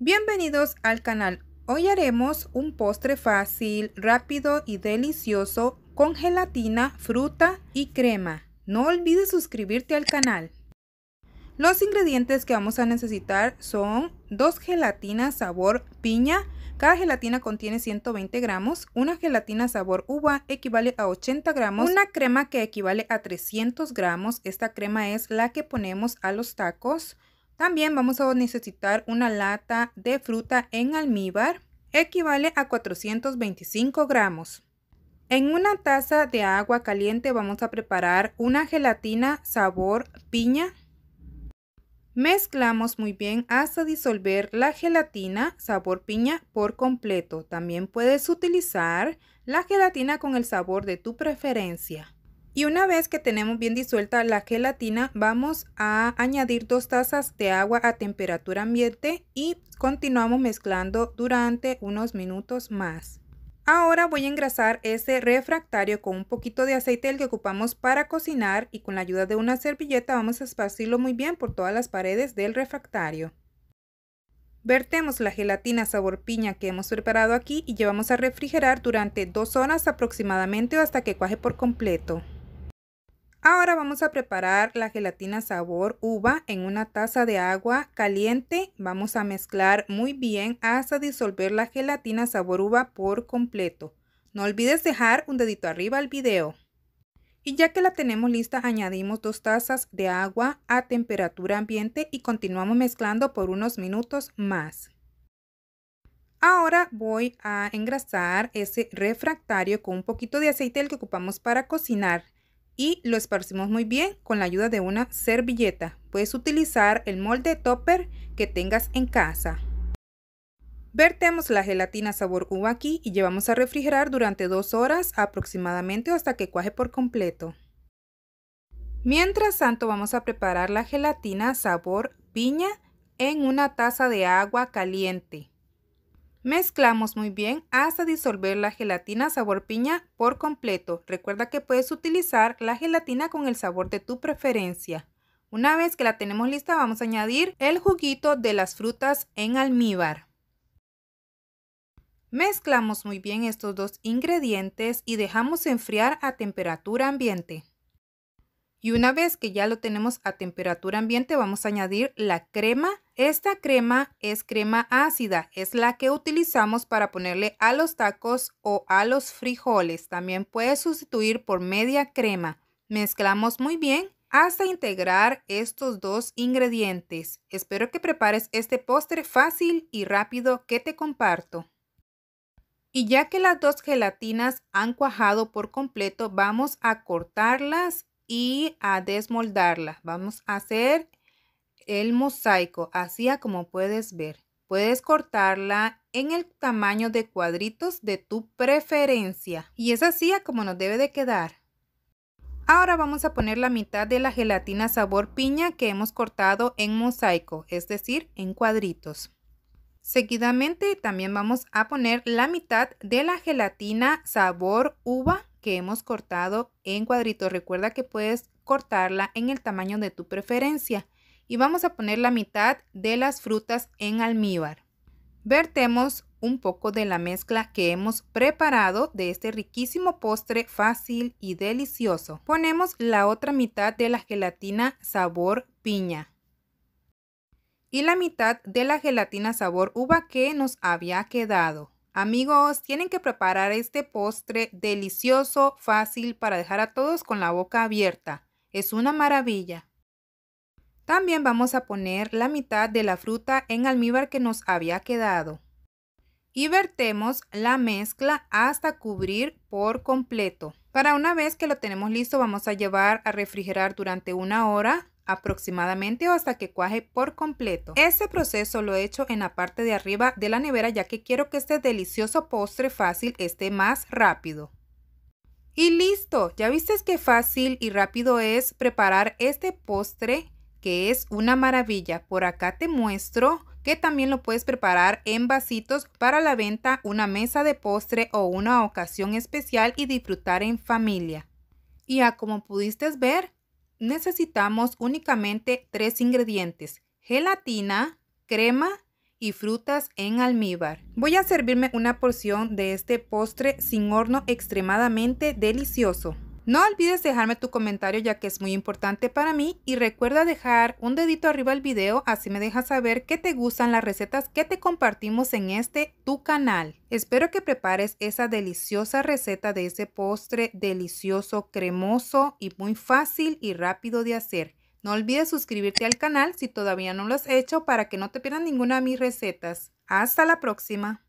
Bienvenidos al canal. Hoy haremos un postre fácil, rápido y delicioso con gelatina, fruta y crema. No olvides suscribirte al canal. Los ingredientes que vamos a necesitar son dos gelatinas sabor piña. Cada gelatina contiene 120 gramos. Una gelatina sabor uva equivale a 80 gramos. Una crema que equivale a 300 gramos. Esta crema es la que ponemos a los tacos también vamos a necesitar una lata de fruta en almíbar, equivale a 425 gramos. En una taza de agua caliente vamos a preparar una gelatina sabor piña. Mezclamos muy bien hasta disolver la gelatina sabor piña por completo. También puedes utilizar la gelatina con el sabor de tu preferencia. Y una vez que tenemos bien disuelta la gelatina, vamos a añadir dos tazas de agua a temperatura ambiente y continuamos mezclando durante unos minutos más. Ahora voy a engrasar ese refractario con un poquito de aceite el que ocupamos para cocinar y con la ayuda de una servilleta vamos a esparcirlo muy bien por todas las paredes del refractario. Vertemos la gelatina sabor piña que hemos preparado aquí y llevamos a refrigerar durante dos horas aproximadamente o hasta que cuaje por completo. Ahora vamos a preparar la gelatina sabor uva en una taza de agua caliente. Vamos a mezclar muy bien hasta disolver la gelatina sabor uva por completo. No olvides dejar un dedito arriba al video. Y ya que la tenemos lista, añadimos dos tazas de agua a temperatura ambiente y continuamos mezclando por unos minutos más. Ahora voy a engrasar ese refractario con un poquito de aceite el que ocupamos para cocinar y lo esparcimos muy bien con la ayuda de una servilleta. Puedes utilizar el molde topper que tengas en casa. Vertemos la gelatina sabor uva aquí y llevamos a refrigerar durante dos horas aproximadamente hasta que cuaje por completo. Mientras tanto vamos a preparar la gelatina sabor piña en una taza de agua caliente. Mezclamos muy bien hasta disolver la gelatina sabor piña por completo. Recuerda que puedes utilizar la gelatina con el sabor de tu preferencia. Una vez que la tenemos lista vamos a añadir el juguito de las frutas en almíbar. Mezclamos muy bien estos dos ingredientes y dejamos enfriar a temperatura ambiente. Y una vez que ya lo tenemos a temperatura ambiente vamos a añadir la crema esta crema es crema ácida, es la que utilizamos para ponerle a los tacos o a los frijoles. También puedes sustituir por media crema. Mezclamos muy bien hasta integrar estos dos ingredientes. Espero que prepares este postre fácil y rápido que te comparto. Y ya que las dos gelatinas han cuajado por completo, vamos a cortarlas y a desmoldarlas. Vamos a hacer el mosaico, así como puedes ver. Puedes cortarla en el tamaño de cuadritos de tu preferencia. Y es así como nos debe de quedar. Ahora vamos a poner la mitad de la gelatina sabor piña que hemos cortado en mosaico, es decir, en cuadritos. Seguidamente también vamos a poner la mitad de la gelatina sabor uva que hemos cortado en cuadritos. Recuerda que puedes cortarla en el tamaño de tu preferencia y vamos a poner la mitad de las frutas en almíbar. Vertemos un poco de la mezcla que hemos preparado de este riquísimo postre fácil y delicioso. Ponemos la otra mitad de la gelatina sabor piña y la mitad de la gelatina sabor uva que nos había quedado. Amigos, tienen que preparar este postre delicioso, fácil para dejar a todos con la boca abierta. Es una maravilla. También vamos a poner la mitad de la fruta en almíbar que nos había quedado. Y vertemos la mezcla hasta cubrir por completo. Para una vez que lo tenemos listo vamos a llevar a refrigerar durante una hora aproximadamente o hasta que cuaje por completo. Este proceso lo he hecho en la parte de arriba de la nevera ya que quiero que este delicioso postre fácil esté más rápido. Y listo, ya viste que fácil y rápido es preparar este postre que es una maravilla. Por acá te muestro que también lo puedes preparar en vasitos para la venta, una mesa de postre o una ocasión especial y disfrutar en familia. Y ya como pudiste ver, necesitamos únicamente tres ingredientes, gelatina, crema y frutas en almíbar. Voy a servirme una porción de este postre sin horno extremadamente delicioso. No olvides dejarme tu comentario ya que es muy importante para mí y recuerda dejar un dedito arriba al video así me dejas saber que te gustan las recetas que te compartimos en este tu canal. Espero que prepares esa deliciosa receta de ese postre delicioso, cremoso y muy fácil y rápido de hacer. No olvides suscribirte al canal si todavía no lo has hecho para que no te pierdas ninguna de mis recetas. Hasta la próxima.